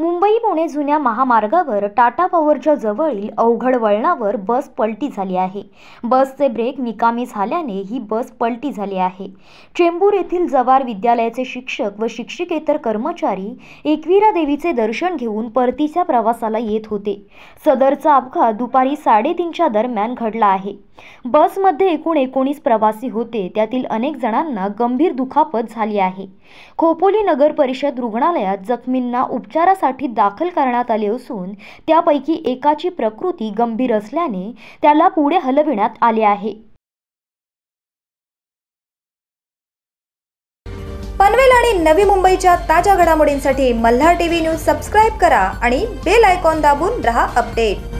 मुंबई पुणे जुन्या महामार्गावर टाटा पॉवरच्या जवळील अवघड वळणावर बस पलटी झाली आहे बसचे ब्रेक निकामी झाल्याने ही बस पलटी झाली आहे चेंबूर येथील जवार विद्यालयाचे शिक्षक व शिक्षिकेतर कर्मचारी एकविरा देवीचे दर्शन घेऊन परतीच्या प्रवासाला येत होते सदरचा अपघात दुपारी साडेतीनच्या दरम्यान घडला आहे बसमध्ये एकूण एकोणीस प्रवासी होते त्यातील अनेक जणांना गंभीर दुखापत झाली आहे खोपोली नगर परिषद रुग्णालयात जखमींना उपचारासाठी उपचारासाठी दाखल करण्यात आले असून त्यापैकी एकाची प्रकृती गंभीर असल्याने त्याला पुढे हलविण्यात आले आहे पनवेल आणि नवी मुंबईच्या ताज्या घडामोडींसाठी मल्हार टीव्ही न्यूज सबस्क्राईब करा आणि बेल आयकॉन दाबून रहा अपडेट